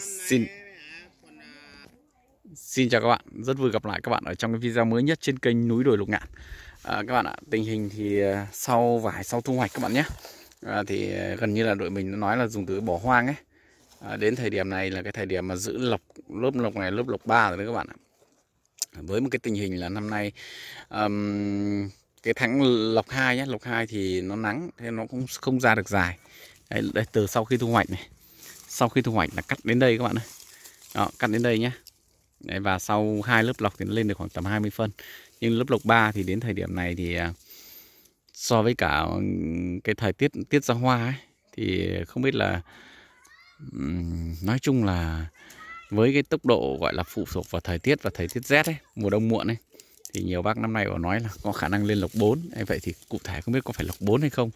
Xin Xin chào các bạn, rất vui gặp lại các bạn ở trong cái video mới nhất trên kênh núi đồi lục ngạn à, Các bạn ạ, tình hình thì à, sau vải sau thu hoạch các bạn nhé à, Thì gần như là đội mình nói là dùng từ bỏ hoang ấy à, Đến thời điểm này là cái thời điểm mà giữ lọc, lớp lọc này lớp lọc 3 rồi đấy các bạn ạ Với một cái tình hình là năm nay um, cái tháng lọc 2 nhé, lọc 2 thì nó nắng thế nó cũng không ra được dài. Đấy, đấy từ sau khi thu hoạch này sau khi thu hoạch là cắt đến đây các bạn ơi đó cắt đến đây nhé Đấy, và sau hai lớp lọc thì nó lên được khoảng tầm 20 phân nhưng lớp lọc 3 thì đến thời điểm này thì à, so với cả cái thời tiết tiết ra hoa ấy, thì không biết là nói chung là với cái tốc độ gọi là phụ thuộc vào thời tiết và thời tiết rét ấy, mùa đông muộn ấy thì nhiều bác năm nay có nói là có khả năng lên lọc 4 vậy thì cụ thể không biết có phải lọc 4 hay không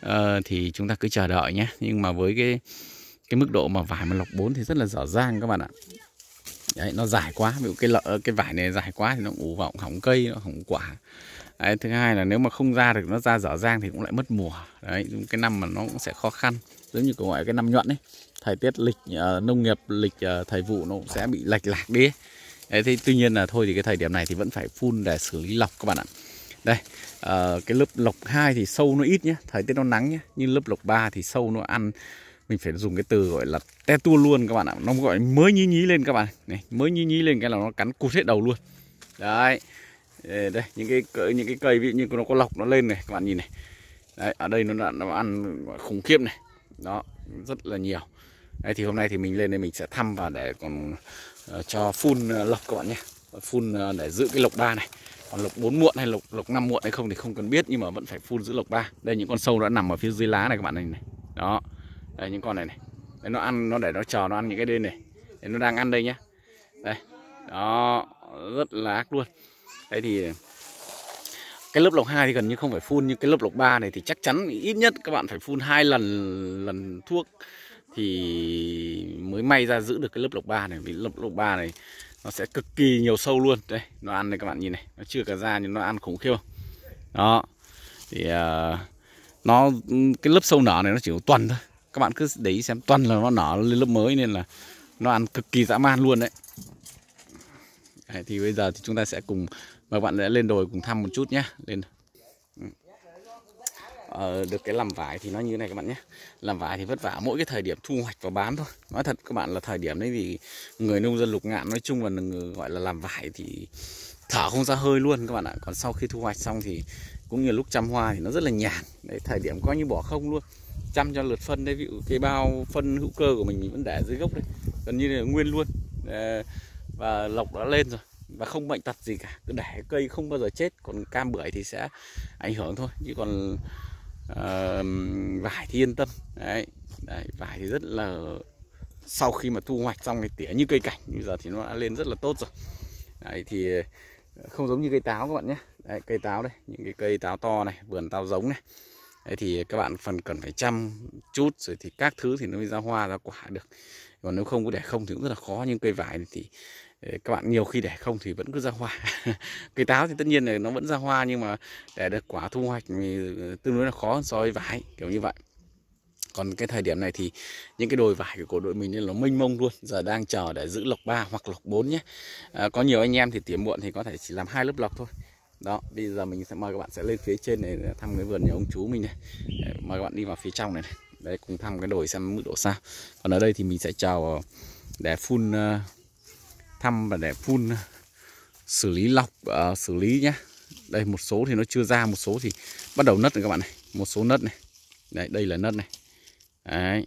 ờ, thì chúng ta cứ chờ đợi nhé nhưng mà với cái cái mức độ mà vải mà lọc 4 thì rất là dở dang các bạn ạ đấy nó dài quá ví dụ cái lợ cái vải này dài quá thì nó ủ vọng hỏng cây nó hỏng quả đấy, thứ hai là nếu mà không ra được nó ra dở dang thì cũng lại mất mùa đấy cái năm mà nó cũng sẽ khó khăn giống như gọi cái năm nhuận ấy thời tiết lịch uh, nông nghiệp lịch uh, thời vụ nó cũng sẽ bị lệch lạc đi đấy thì tuy nhiên là thôi thì cái thời điểm này thì vẫn phải phun để xử lý lọc các bạn ạ đây uh, cái lớp lọc 2 thì sâu nó ít nhé thời tiết nó nắng nhé nhưng lớp lọc 3 thì sâu nó ăn mình phải dùng cái từ gọi là te tua luôn các bạn ạ nó gọi mới nhí nhí lên các bạn này mới nhí nhí lên cái là nó cắn cụt hết đầu luôn đấy đây những cái những cái cây ví như nó có lọc nó lên này các bạn nhìn này đấy, ở đây nó đã nó ăn khủng khiếp này đó rất là nhiều đấy thì hôm nay thì mình lên đây mình sẽ thăm và để còn ờ, cho phun ờ, lọc các bạn nhé phun ờ, để giữ cái lọc ba này còn lọc bốn muộn hay lọc lọc năm muộn hay không thì không cần biết nhưng mà vẫn phải phun giữ lọc ba đây những con sâu đã nằm ở phía dưới lá này các bạn này, này. đó đây những con này này đây nó ăn nó để nó chờ nó ăn những cái đên này đây nó đang ăn đây nhá đây đó rất là ác luôn đấy thì cái lớp lọc 2 thì gần như không phải phun nhưng cái lớp lọc 3 này thì chắc chắn ít nhất các bạn phải phun hai lần lần thuốc thì mới may ra giữ được cái lớp lọc 3 này vì lớp lọc 3 này nó sẽ cực kỳ nhiều sâu luôn đây nó ăn đây các bạn nhìn này nó chưa cả ra nhưng nó ăn khủng khiếp đó thì uh, nó cái lớp sâu nở này nó chỉ một tuần thôi các bạn cứ để ý xem toàn là nó nở lên lớp mới nên là nó ăn cực kỳ dã man luôn đấy. đấy thì bây giờ thì chúng ta sẽ cùng mời bạn sẽ lên đồi cùng thăm một chút nhé lên ừ. ờ, được cái làm vải thì nó như này các bạn nhé làm vải thì vất vả mỗi cái thời điểm thu hoạch và bán thôi nói thật các bạn là thời điểm đấy thì người nông dân lục ngạn nói chung là người gọi là làm vải thì thở không ra hơi luôn các bạn ạ còn sau khi thu hoạch xong thì cũng như lúc chăm hoa thì nó rất là nhàn đấy thời điểm coi như bỏ không luôn chăm cho lượt phân đấy ví dụ cái bao phân hữu cơ của mình, mình vẫn để dưới gốc đấy, gần như là nguyên luôn ờ, và lọc đã lên rồi và không bệnh tật gì cả cứ để cây không bao giờ chết còn cam bưởi thì sẽ ảnh hưởng thôi chứ còn uh, vải thì yên tâm đấy, đấy vải thì rất là sau khi mà thu hoạch xong thì tỉa như cây cảnh bây giờ thì nó đã lên rất là tốt rồi đấy thì ờ, không giống như cây táo các bạn nhé đấy, cây táo đây những cái cây táo to này vườn táo giống này đấy thì các bạn phần cần phải chăm chút rồi thì các thứ thì nó mới ra hoa ra quả được còn nếu không cứ để không thì cũng rất là khó nhưng cây vải thì ờ, các bạn nhiều khi để không thì vẫn cứ ra hoa cây táo thì tất nhiên là nó vẫn ra hoa nhưng mà để được quả thu hoạch thì ờ, tương đối là khó so với vải kiểu như vậy còn cái thời điểm này thì những cái đồi vải của đội mình nên nó mênh mông luôn giờ đang chờ để giữ lọc 3 hoặc lọc 4 nhé à, có nhiều anh em thì tỉa muộn thì có thể chỉ làm hai lớp lọc thôi đó bây giờ mình sẽ mời các bạn sẽ lên phía trên này thăm cái vườn nhà ông chú mình này đấy, mời các bạn đi vào phía trong này, này. đấy cùng thăm cái đồi xem mức độ sao còn ở đây thì mình sẽ chào ờ, để phun ờ, thăm và để phun ờ, xử lý lọc xử lý nhé đây một số thì nó chưa ra một số thì bắt đầu nứt rồi các bạn này một số nứt này đây đây là nứt này đấy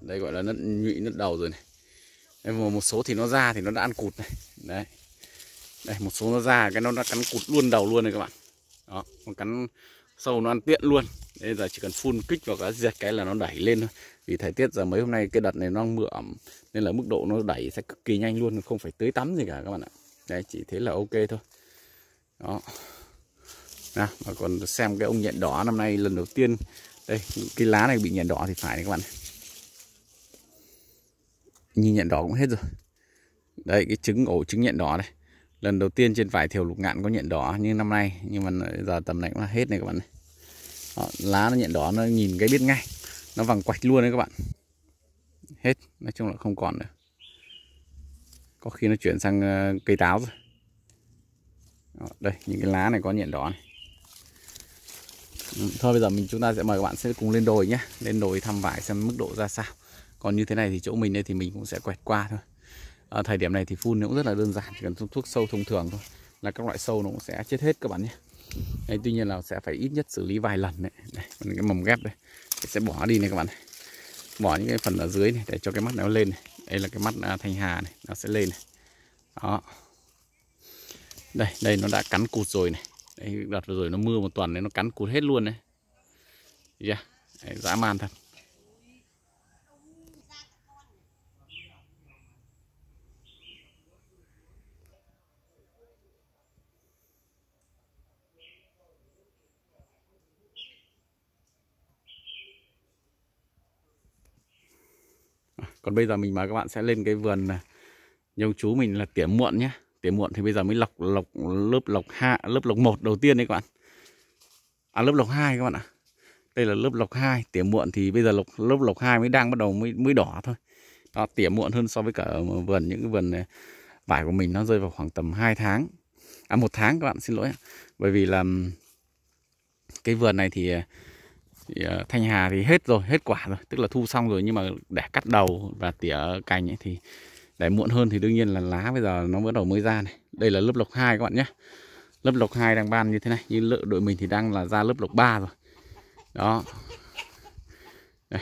đây gọi là nứt nhụy nứt đầu rồi này đấy, một số thì nó ra thì nó đã ăn cụt này đấy đây một số nó ra cái nó đã cắn cụt luôn đầu luôn này các bạn đó nó cắn sâu nó ăn tiện luôn bây giờ chỉ cần phun kích vào cái diệt cái là nó đẩy lên thôi vì thời tiết giờ mấy hôm nay cái đợt này nó mưa ẩm nên là mức độ nó đẩy sẽ cực kỳ nhanh luôn không phải tưới tắm gì cả các bạn ạ đấy chỉ thế là ok thôi đó nào mà còn xem cái ông nhện đỏ năm nay lần đầu tiên đây cái lá này bị nhện đỏ thì phải này các bạn nhìn nhện đỏ cũng hết rồi đây cái trứng ổ trứng nhện đỏ này lần đầu tiên trên vải thiều lục ngạn có nhện đỏ như năm nay nhưng mà giờ tầm này cũng là hết này các bạn này đó, lá nó nhện đỏ nó nhìn cái biết ngay nó vàng quạch luôn đấy các bạn hết nói chung là không còn nữa có khi nó chuyển sang ờ, cây táo rồi đó, đây những cái lá này có nhện đỏ này ừ, thôi bây giờ mình chúng ta sẽ mời các bạn sẽ cùng lên đồi nhé lên đồi thăm vải xem mức độ ra sao còn như thế này thì chỗ mình đây thì mình cũng sẽ quẹt qua thôi à, thời điểm này thì phun nó cũng rất là đơn giản chỉ cần thuốc sâu thông thường thôi là các loại sâu nó cũng sẽ chết hết các bạn nhé đấy, tuy nhiên là sẽ phải ít nhất xử lý vài lần đấy đây, cái mầm ghép đây Tôi sẽ bỏ đi này các bạn này. bỏ những cái phần ở dưới này để cho cái mắt nó lên này. đây là cái mắt à, thanh hà này nó sẽ lên này đó đây đây nó đã cắn cụt rồi này đây đợt rồi nó mưa một tuần đấy nó cắn cụt hết luôn này. yeah. đấy dã man thật Còn bây giờ mình mời các bạn sẽ lên cái vườn nhông chú mình là tỉa muộn nhé. Tỉa muộn thì bây giờ mới lọc lọc lớp lọc hạ, lớp lọc một đầu tiên đấy các bạn. À lớp lọc hai các bạn ạ. Đây là lớp lọc hai tỉa muộn thì bây giờ lọc lớp lọc hai mới đang bắt đầu mới mới đỏ thôi. Đó, tỉa muộn hơn so với cả ờ, vườn những cái vườn này. Ờ, vải của mình nó rơi vào khoảng tầm 2 tháng. À một tháng các bạn xin lỗi. Bởi vì là cái vườn này thì ờ, thì ờ, thanh hà thì hết rồi hết quả rồi tức là thu xong rồi nhưng mà để cắt đầu và tỉa cành ấy thì để muộn hơn thì đương nhiên là lá bây giờ nó bắt đầu mới ra này đây là lớp lộc 2 các bạn nhé lớp lộc 2 đang ban như thế này Như đội mình thì đang là ra lớp lộc 3 rồi đó Đây.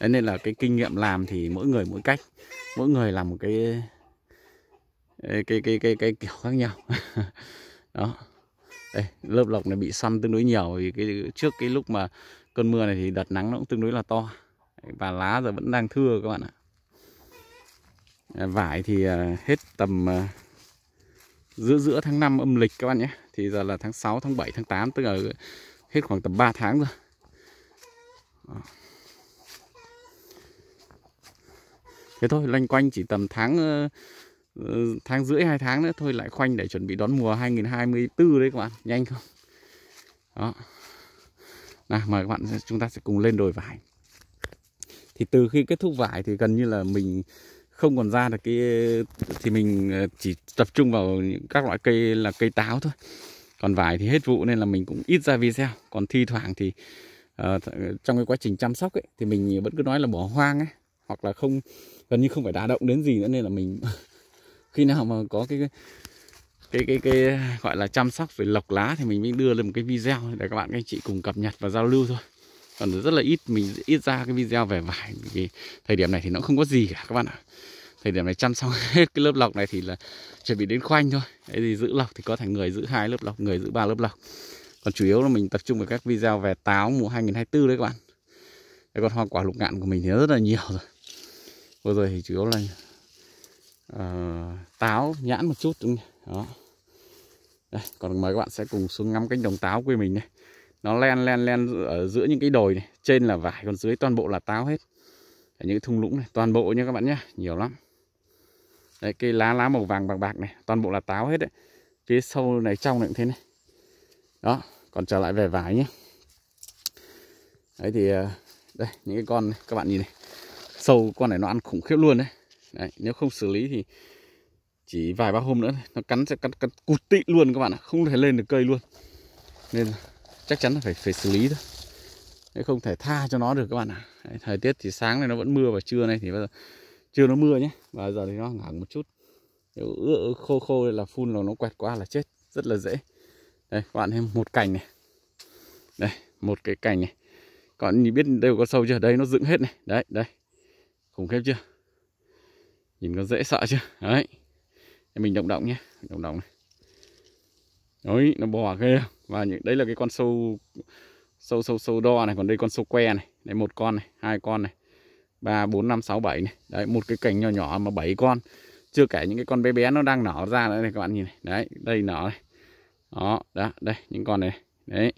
Đấy nên là cái kinh nghiệm làm thì mỗi người mỗi cách mỗi người làm một cái cái cái cái, cái kiểu khác nhau đó đây, lớp lọc này bị săn tương đối nhiều vì cái trước cái lúc mà cơn mưa này thì đợt nắng nó cũng tương đối là to và lá giờ vẫn đang thưa các bạn ạ vải thì à, hết tầm à, giữa giữa tháng 5 âm lịch các bạn nhé thì giờ là tháng 6 tháng 7 tháng 8 tức là hết khoảng tầm 3 tháng rồi thế thôi loanh quanh chỉ tầm tháng Ờ, tháng rưỡi hai tháng nữa thôi lại khoanh để chuẩn bị đón mùa 2024 đấy các bạn nhanh không đó nào mời các bạn chúng ta sẽ cùng lên đồi vải thì từ khi kết thúc vải thì gần như là mình không còn ra được cái thì mình ờ, chỉ tập trung vào những các loại cây là cây táo thôi còn vải thì hết vụ nên là mình cũng ít ra video còn thi thoảng thì uh, trong cái quá trình chăm sóc ấy thì mình vẫn cứ nói là bỏ hoang ấy hoặc là không gần như không phải đá động đến gì nữa nên là mình khi nào mà có cái cái cái cái, gọi là chăm sóc về lọc lá thì mình mới đưa lên một cái video để các bạn các anh chị cùng cập nhật và giao lưu thôi còn rất là ít mình ít ra cái video về vải vì thời điểm này thì nó không có gì cả các bạn ạ thời điểm này chăm xong hết cái lớp lọc này thì là chuẩn bị đến khoanh thôi cái gì giữ lọc thì có thể người giữ hai lớp lọc người giữ ba lớp lọc còn chủ yếu là mình tập trung vào các video về táo mùa 2024 đấy các bạn cái con hoa quả lục ngạn của mình thì rất là nhiều rồi vừa rồi thì chủ yếu là Ờ, táo nhãn một chút đó đây, còn mời các bạn sẽ cùng xuống ngắm cánh đồng táo quê mình này nó len len len ở giữa những cái đồi này trên là vải còn dưới toàn bộ là táo hết ở những thung lũng này toàn bộ nha các bạn nhé nhiều lắm đây cây lá lá màu vàng bạc bạc này toàn bộ là táo hết đấy phía sâu này trong này cũng thế này đó còn trở lại về vải nhé đấy thì ờ, đây những cái con này, các bạn nhìn này sâu con này nó ăn khủng khiếp luôn đấy Đấy, nếu không xử lý thì chỉ vài ba hôm nữa nó cắn sẽ cắn cắn cụt tị luôn các bạn ạ, không thể lên được cây luôn. Nên chắc chắn là phải phải xử lý thôi. Đấy, không thể tha cho nó được các bạn ạ. Đấy, thời tiết thì sáng này nó vẫn mưa và trưa này thì bây giờ trưa nó mưa nhé và giờ thì nó ngẳng một chút. Nếu ướt khô khô là phun là nó quẹt qua là chết, rất là dễ. Đây các bạn thêm một cành này. Đây, một cái cành này. Các bạn nhìn biết đều có sâu chưa? Đây nó dựng hết này. Đấy, đây. Khủng khiếp chưa? nhìn có dễ sợ chưa đấy mình động động nhé động động này đấy nó bò ghê và những đấy là cái con sâu sâu sâu sâu đo này còn đây con sâu que này đấy một con này hai con này ba bốn năm sáu bảy này đấy một cái cành nhỏ nhỏ mà bảy con chưa kể những cái con bé bé nó đang nở ra nữa này các bạn nhìn này đấy đây nở này đó đó đây những con này đấy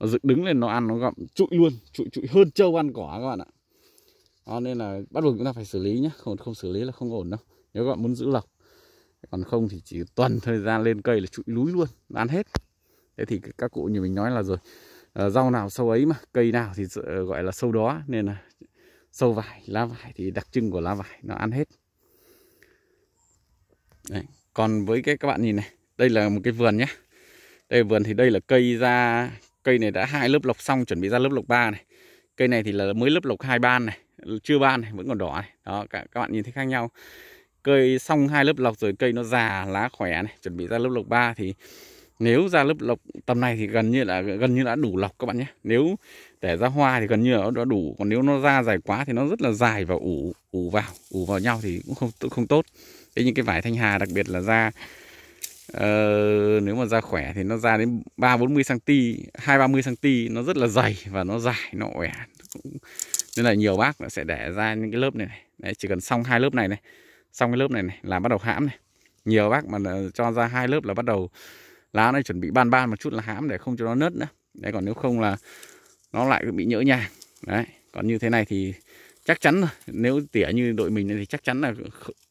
nó dựng đứng lên nó ăn nó gặm trụi luôn trụi trụi hơn trâu ăn cỏ các bạn ạ đó, nên là bắt buộc chúng ta phải xử lý nhé không không xử lý là không ổn đâu nếu các bạn muốn giữ lọc còn không thì chỉ tuần thời gian lên cây là trụi lúi luôn ăn hết thế thì các cụ như mình nói là rồi à, rau nào sâu ấy mà cây nào thì gọi là sâu đó nên là sâu vải lá vải thì đặc trưng của lá vải nó ăn hết Đấy. còn với cái các bạn nhìn này đây là một cái vườn nhé đây vườn thì đây là cây ra cây này đã hai lớp lọc xong chuẩn bị ra lớp lọc ba này cây này thì là mới lớp lộc hai ban này chưa ban này vẫn còn đỏ này đó các, các bạn nhìn thấy khác nhau cây xong hai lớp lộc rồi cây nó già lá khỏe này chuẩn bị ra lớp lộc 3 thì nếu ra lớp lộc tầm này thì gần như là gần như đã đủ lộc các bạn nhé nếu để ra hoa thì gần như là đã đủ còn nếu nó ra dài quá thì nó rất là dài và ủ ủ vào ủ vào nhau thì cũng không không tốt thế nhưng cái vải thanh hà đặc biệt là ra Ờ, nếu mà da khỏe thì nó ra đến 3 40 cm, 2 30 cm nó rất là dày và nó dài, nó ẻ. Nên là nhiều bác sẽ để ra những cái lớp này này. Đấy, chỉ cần xong hai lớp này này, xong cái lớp này này là bắt đầu hãm này. Nhiều bác mà cho ra hai lớp là bắt đầu lá nó chuẩn bị ban ban một chút là hãm để không cho nó nứt nữa. Đấy còn nếu không là nó lại bị nhỡ nhàng. Đấy, còn như thế này thì chắc chắn rồi, nếu tỉa như đội mình thì chắc chắn là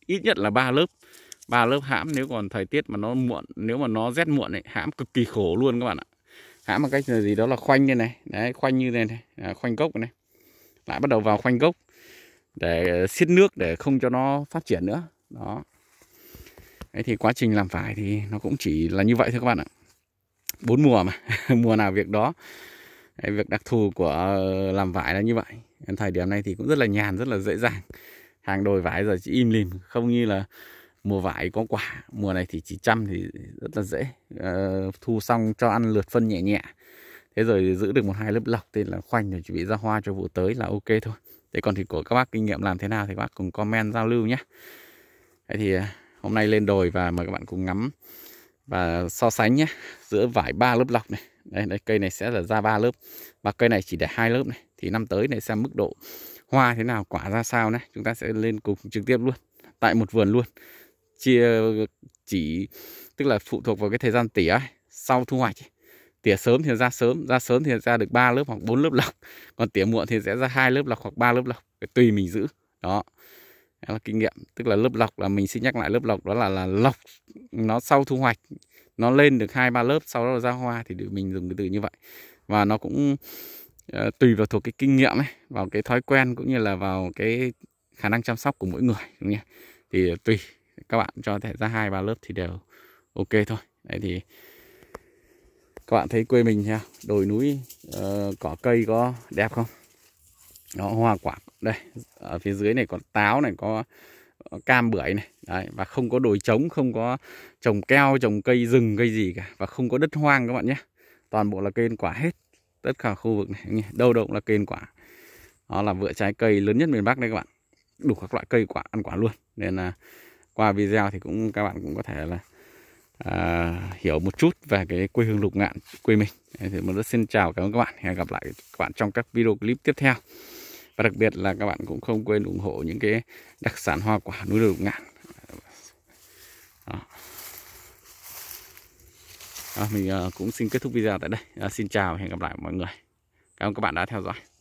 ít nhất là ba lớp ba lớp hãm nếu còn thời tiết mà nó muộn nếu mà nó rét muộn ấy hãm cực kỳ khổ luôn các bạn ạ hãm một cách là gì đó là khoanh như này đấy khoanh như này này à, khoanh gốc này lại bắt đầu vào khoanh gốc để xiết nước để không cho nó phát triển nữa đó đấy thì quá trình làm vải thì nó cũng chỉ là như vậy thôi các bạn ạ bốn mùa mà mùa nào việc đó đấy, việc đặc thù của ờ, làm vải là như vậy thời điểm này thì cũng rất là nhàn rất là dễ dàng hàng đồi vải giờ chỉ im lìm không như là mùa vải có quả mùa này thì chỉ chăm thì rất là dễ uh, thu xong cho ăn lượt phân nhẹ nhẹ thế rồi giữ được một hai lớp lọc thì là khoanh để chuẩn bị ra hoa cho vụ tới là ok thôi thế còn thì của các bác kinh nghiệm làm thế nào thì các bác cùng comment giao lưu nhé thế thì à, hôm nay lên đồi và mời các bạn cùng ngắm và so sánh nhé giữa vải ba lớp lọc này đây, đây cây này sẽ là ra ba lớp và cây này chỉ để hai lớp này thì năm tới này xem mức độ hoa thế nào quả ra sao này chúng ta sẽ lên cùng trực tiếp luôn tại một vườn luôn chia chỉ tức là phụ thuộc vào cái thời gian tỉa sau thu hoạch tỉa sớm thì ra sớm ra sớm thì ra được 3 lớp hoặc 4 lớp lọc còn tỉa muộn thì sẽ ra hai lớp lọc hoặc 3 lớp lọc tùy mình giữ đó đó là kinh nghiệm tức là lớp lọc là mình xin nhắc lại lớp lọc đó là là lọc nó sau thu hoạch nó lên được hai ba lớp sau đó ra hoa thì mình dùng cái từ như vậy và nó cũng uh, tùy vào thuộc cái kinh nghiệm ấy vào cái thói quen cũng như là vào cái khả năng chăm sóc của mỗi người đúng không nhỉ thì tùy các bạn cho thể ra hai ba lớp thì đều ok thôi đấy thì các bạn thấy quê mình nha đồi núi uh, cỏ cây có đẹp không nó hoa quả đây ở phía dưới này còn táo này có cam bưởi này đấy và không có đồi trống không có trồng keo trồng cây rừng cây gì cả và không có đất hoang các bạn nhé toàn bộ là cây ăn quả hết tất cả khu vực này đâu đâu cũng là cây ăn quả đó là vựa trái cây lớn nhất miền bắc đấy các bạn đủ các loại cây quả ăn quả luôn nên là qua video thì cũng các bạn cũng có thể là à, hiểu một chút về cái quê hương lục ngạn quê mình Đấy, thì một rất xin chào cảm ơn các bạn hẹn gặp lại các bạn trong các video clip tiếp theo và đặc biệt là các bạn cũng không quên ủng hộ những cái đặc sản hoa quả núi lục ngạn Đó. Đó, mình ờ, cũng xin kết thúc video tại đây à, xin chào hẹn gặp lại mọi người cảm ơn các bạn đã theo dõi